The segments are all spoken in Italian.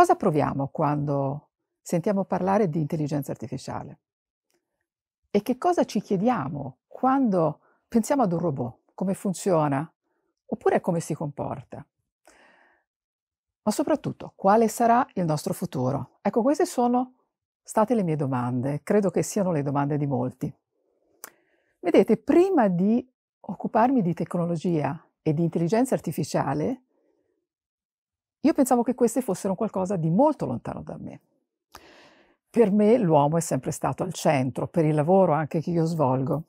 Cosa proviamo quando sentiamo parlare di intelligenza artificiale? E che cosa ci chiediamo quando pensiamo ad un robot? Come funziona? Oppure come si comporta? Ma soprattutto, quale sarà il nostro futuro? Ecco, queste sono state le mie domande. Credo che siano le domande di molti. Vedete, prima di occuparmi di tecnologia e di intelligenza artificiale, io pensavo che queste fossero qualcosa di molto lontano da me. Per me l'uomo è sempre stato al centro, per il lavoro anche che io svolgo.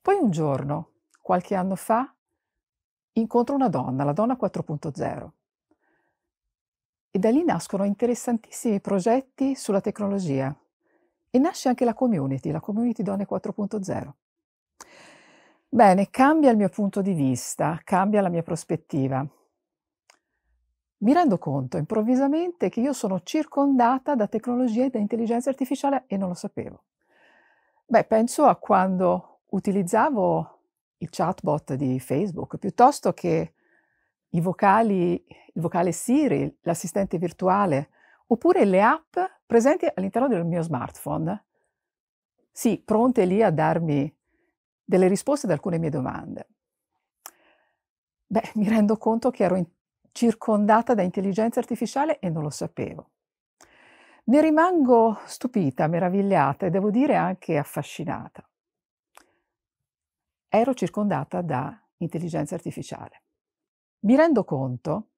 Poi un giorno, qualche anno fa, incontro una donna, la donna 4.0. E da lì nascono interessantissimi progetti sulla tecnologia e nasce anche la community, la community Donne 4.0. Bene, cambia il mio punto di vista, cambia la mia prospettiva mi rendo conto improvvisamente che io sono circondata da tecnologie e da intelligenza artificiale e non lo sapevo. Beh, penso a quando utilizzavo il chatbot di Facebook piuttosto che i vocali, il vocale Siri, l'assistente virtuale, oppure le app presenti all'interno del mio smartphone. Sì, pronte lì a darmi delle risposte ad alcune mie domande. Beh, mi rendo conto che ero in circondata da intelligenza artificiale e non lo sapevo. Ne rimango stupita, meravigliata e devo dire anche affascinata. Ero circondata da intelligenza artificiale. Mi rendo conto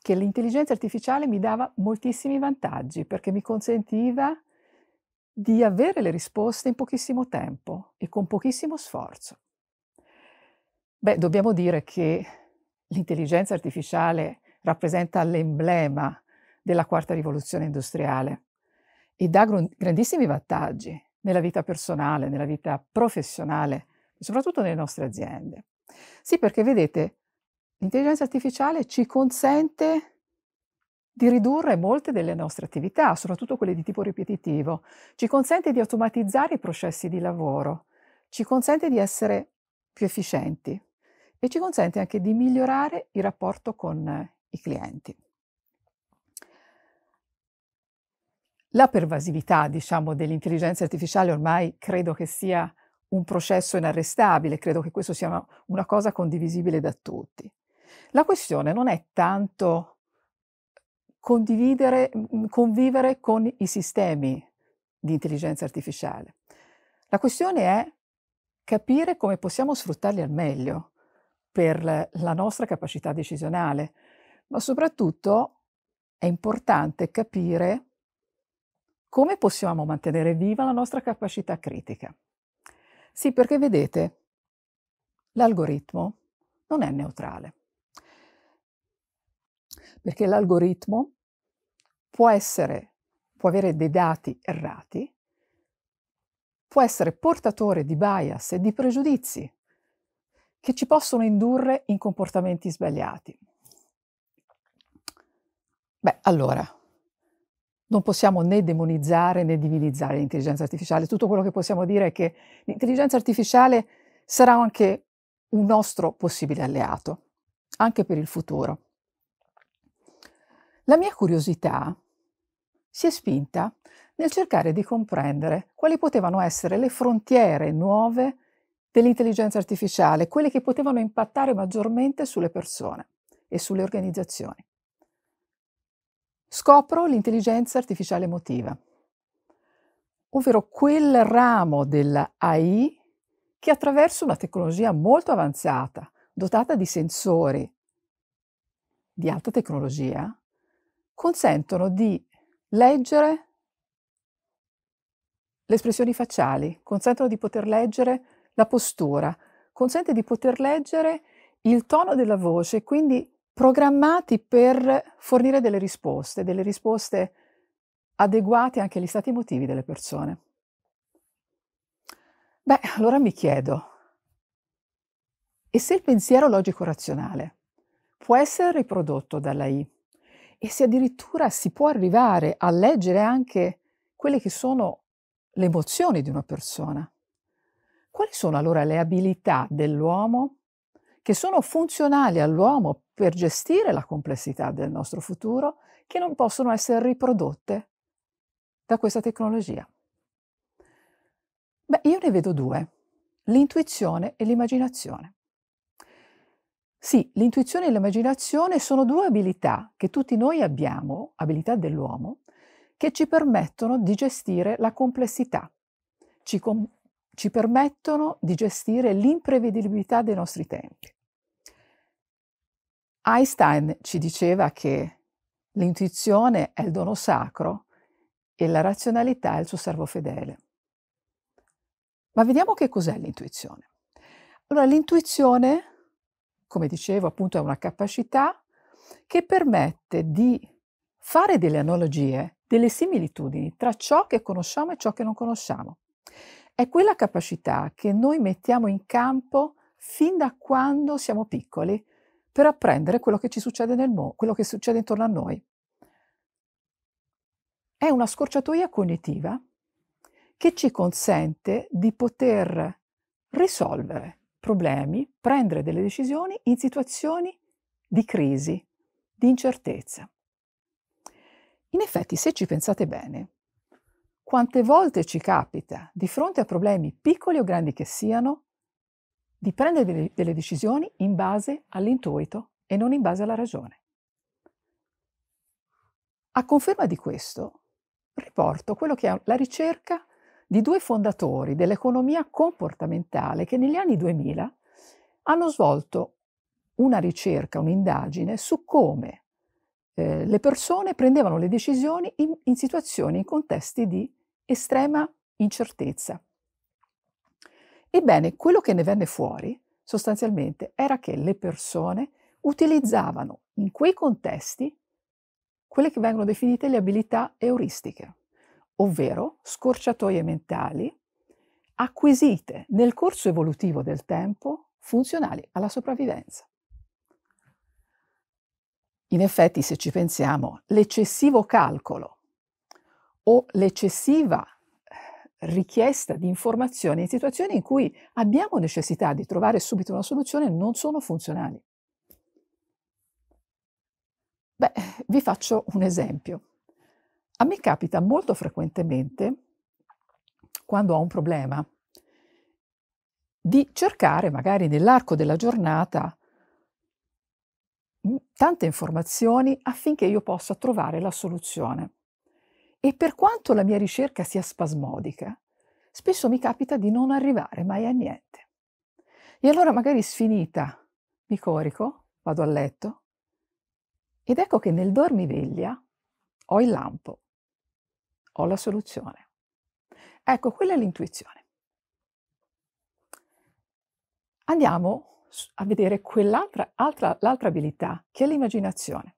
che l'intelligenza artificiale mi dava moltissimi vantaggi perché mi consentiva di avere le risposte in pochissimo tempo e con pochissimo sforzo. Beh, dobbiamo dire che l'intelligenza artificiale rappresenta l'emblema della quarta rivoluzione industriale e dà grandissimi vantaggi nella vita personale, nella vita professionale, soprattutto nelle nostre aziende. Sì, perché vedete, l'intelligenza artificiale ci consente di ridurre molte delle nostre attività, soprattutto quelle di tipo ripetitivo, ci consente di automatizzare i processi di lavoro, ci consente di essere più efficienti, e ci consente anche di migliorare il rapporto con i clienti. La pervasività, diciamo, dell'intelligenza artificiale ormai credo che sia un processo inarrestabile, credo che questo sia una, una cosa condivisibile da tutti. La questione non è tanto condividere, convivere con i sistemi di intelligenza artificiale. La questione è capire come possiamo sfruttarli al meglio, per la nostra capacità decisionale, ma soprattutto è importante capire come possiamo mantenere viva la nostra capacità critica. Sì, perché vedete, l'algoritmo non è neutrale, perché l'algoritmo può essere, può avere dei dati errati, può essere portatore di bias e di pregiudizi che ci possono indurre in comportamenti sbagliati. Beh, allora, non possiamo né demonizzare né divinizzare l'intelligenza artificiale. Tutto quello che possiamo dire è che l'intelligenza artificiale sarà anche un nostro possibile alleato, anche per il futuro. La mia curiosità si è spinta nel cercare di comprendere quali potevano essere le frontiere nuove dell'intelligenza artificiale, quelle che potevano impattare maggiormente sulle persone e sulle organizzazioni. Scopro l'intelligenza artificiale emotiva, ovvero quel ramo della AI che attraverso una tecnologia molto avanzata, dotata di sensori di alta tecnologia, consentono di leggere le espressioni facciali, consentono di poter leggere la postura consente di poter leggere il tono della voce, quindi programmati per fornire delle risposte, delle risposte adeguate anche agli stati emotivi delle persone. Beh, allora mi chiedo, e se il pensiero logico-razionale può essere riprodotto dalla I? E se addirittura si può arrivare a leggere anche quelle che sono le emozioni di una persona? Quali sono allora le abilità dell'uomo che sono funzionali all'uomo per gestire la complessità del nostro futuro che non possono essere riprodotte da questa tecnologia? Beh, io ne vedo due, l'intuizione e l'immaginazione. Sì, l'intuizione e l'immaginazione sono due abilità che tutti noi abbiamo, abilità dell'uomo, che ci permettono di gestire la complessità, ci, com- ci permettono di gestire l'imprevedibilità dei nostri tempi. Einstein ci diceva che l'intuizione è il dono sacro e la razionalità è il suo servo fedele. Ma vediamo che cos'è l'intuizione. Allora, l'intuizione, come dicevo, appunto è una capacità che permette di fare delle analogie, delle similitudini tra ciò che conosciamo e ciò che non conosciamo è quella capacità che noi mettiamo in campo fin da quando siamo piccoli per apprendere quello che ci succede nel mondo, quello che succede intorno a noi. È una scorciatoia cognitiva che ci consente di poter risolvere problemi, prendere delle decisioni in situazioni di crisi, di incertezza. In effetti, se ci pensate bene, quante volte ci capita, di fronte a problemi piccoli o grandi che siano, di prendere delle decisioni in base all'intuito e non in base alla ragione. A conferma di questo, riporto quello che è la ricerca di due fondatori dell'economia comportamentale che negli anni 2000 hanno svolto una ricerca, un'indagine su come eh, le persone prendevano le decisioni in, in situazioni, in contesti di estrema incertezza. Ebbene, quello che ne venne fuori sostanzialmente era che le persone utilizzavano in quei contesti quelle che vengono definite le abilità euristiche, ovvero scorciatoie mentali acquisite nel corso evolutivo del tempo funzionali alla sopravvivenza. In effetti, se ci pensiamo, l'eccessivo calcolo o l'eccessiva eh, richiesta di informazioni in situazioni in cui abbiamo necessità di trovare subito una soluzione non sono funzionali. Beh, vi faccio un esempio. A me capita molto frequentemente, quando ho un problema, di cercare magari nell'arco della giornata tante informazioni affinché io possa trovare la soluzione. E per quanto la mia ricerca sia spasmodica, spesso mi capita di non arrivare mai a niente. E allora magari sfinita mi corico, vado a letto ed ecco che nel dormiveglia ho il lampo, ho la soluzione. Ecco, quella è l'intuizione. Andiamo a vedere quell'altra altra, abilità, che è l'immaginazione.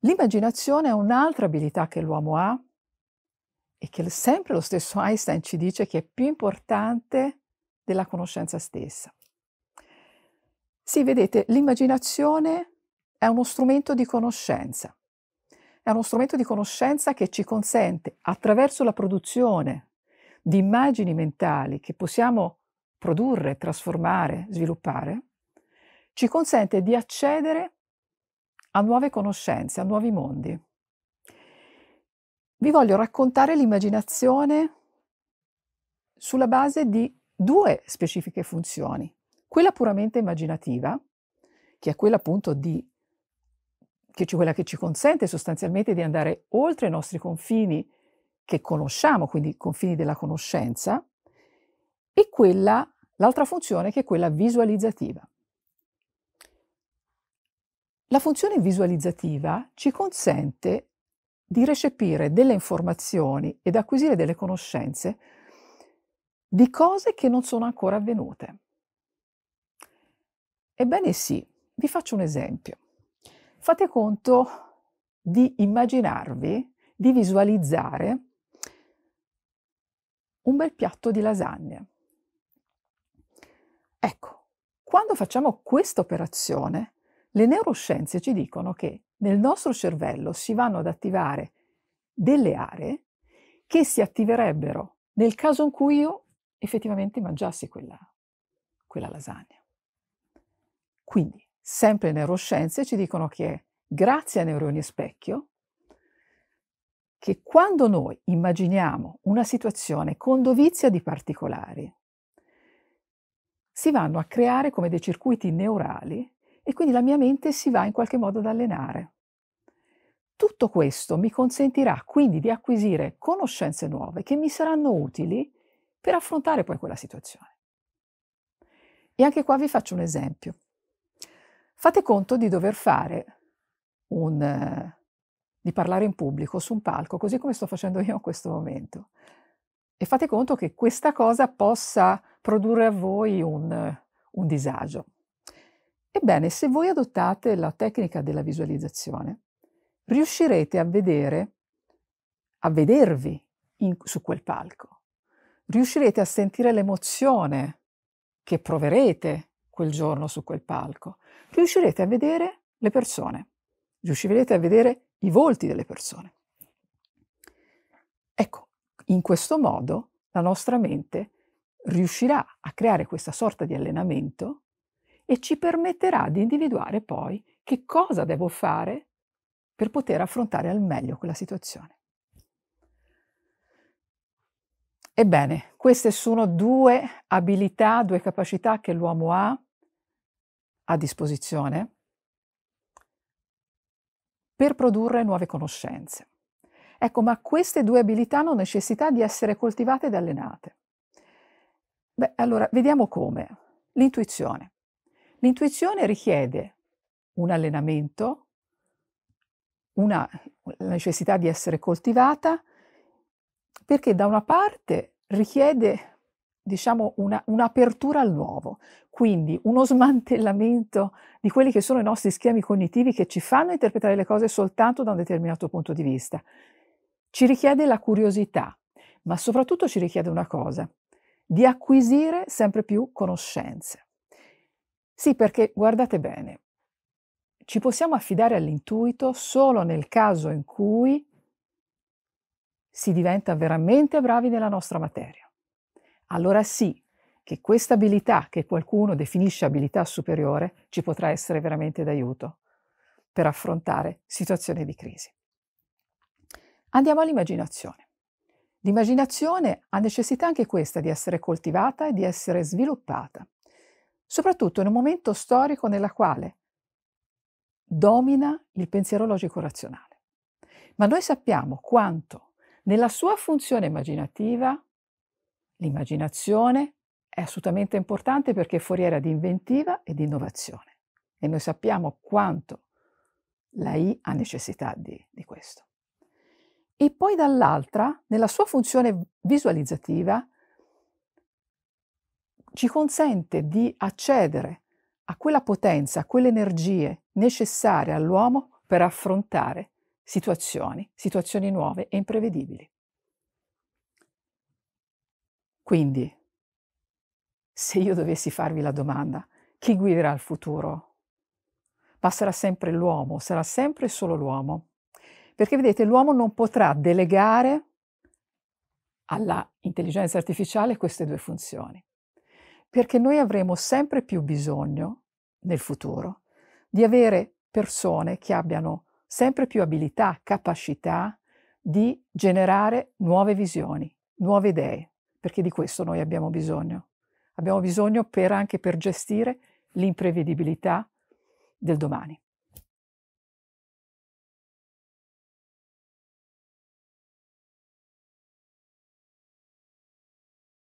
L'immaginazione è un'altra abilità che l'uomo ha e che sempre lo stesso Einstein ci dice che è più importante della conoscenza stessa. Sì, vedete, l'immaginazione è uno strumento di conoscenza. È uno strumento di conoscenza che ci consente, attraverso la produzione di immagini mentali che possiamo produrre, trasformare, sviluppare, ci consente di accedere a nuove conoscenze, a nuovi mondi. Vi voglio raccontare l'immaginazione sulla base di due specifiche funzioni, quella puramente immaginativa, che è quella appunto di che ci, quella che ci consente sostanzialmente di andare oltre i nostri confini che conosciamo, quindi i confini della conoscenza, e quella, l'altra funzione che è quella visualizzativa. La funzione visualizzativa ci consente di recepire delle informazioni ed acquisire delle conoscenze di cose che non sono ancora avvenute. Ebbene sì, vi faccio un esempio. Fate conto di immaginarvi, di visualizzare un bel piatto di lasagne. Quando facciamo questa operazione, le neuroscienze ci dicono che nel nostro cervello si vanno ad attivare delle aree che si attiverebbero nel caso in cui io effettivamente mangiassi quella, quella lasagna. Quindi, sempre le neuroscienze ci dicono che grazie a neuroni e specchio, che quando noi immaginiamo una situazione con dovizia di particolari, si vanno a creare come dei circuiti neurali e quindi la mia mente si va in qualche modo ad allenare. Tutto questo mi consentirà quindi di acquisire conoscenze nuove che mi saranno utili per affrontare poi quella situazione. E anche qua vi faccio un esempio. Fate conto di dover fare un... di parlare in pubblico su un palco, così come sto facendo io in questo momento. E fate conto che questa cosa possa produrre a voi un, un disagio. Ebbene, se voi adottate la tecnica della visualizzazione, riuscirete a vedere, a vedervi in, su quel palco, riuscirete a sentire l'emozione che proverete quel giorno su quel palco, riuscirete a vedere le persone, riuscirete a vedere i volti delle persone. Ecco, in questo modo la nostra mente riuscirà a creare questa sorta di allenamento e ci permetterà di individuare poi che cosa devo fare per poter affrontare al meglio quella situazione. Ebbene, queste sono due abilità, due capacità che l'uomo ha a disposizione per produrre nuove conoscenze. Ecco, ma queste due abilità hanno necessità di essere coltivate ed allenate. Beh, allora, vediamo come. L'intuizione. L'intuizione richiede un allenamento, una necessità di essere coltivata, perché da una parte richiede, diciamo, una, un'apertura al nuovo, quindi uno smantellamento di quelli che sono i nostri schemi cognitivi che ci fanno interpretare le cose soltanto da un determinato punto di vista. Ci richiede la curiosità, ma soprattutto ci richiede una cosa, di acquisire sempre più conoscenze. Sì, perché guardate bene, ci possiamo affidare all'intuito solo nel caso in cui si diventa veramente bravi nella nostra materia. Allora sì che questa abilità che qualcuno definisce abilità superiore ci potrà essere veramente d'aiuto per affrontare situazioni di crisi. Andiamo all'immaginazione. L'immaginazione ha necessità anche questa di essere coltivata e di essere sviluppata, soprattutto in un momento storico nella quale domina il pensiero logico razionale. Ma noi sappiamo quanto nella sua funzione immaginativa l'immaginazione è assolutamente importante perché è foriera di inventiva e di innovazione. E noi sappiamo quanto la I ha necessità di, di questo e poi dall'altra, nella sua funzione visualizzativa, ci consente di accedere a quella potenza, a quelle energie necessarie all'uomo per affrontare situazioni, situazioni nuove e imprevedibili. Quindi, se io dovessi farvi la domanda, chi guiderà il futuro? Ma sarà sempre l'uomo, sarà sempre solo l'uomo. Perché vedete, l'uomo non potrà delegare all'intelligenza artificiale queste due funzioni, perché noi avremo sempre più bisogno nel futuro di avere persone che abbiano sempre più abilità, capacità di generare nuove visioni, nuove idee, perché di questo noi abbiamo bisogno. Abbiamo bisogno per, anche per gestire l'imprevedibilità del domani.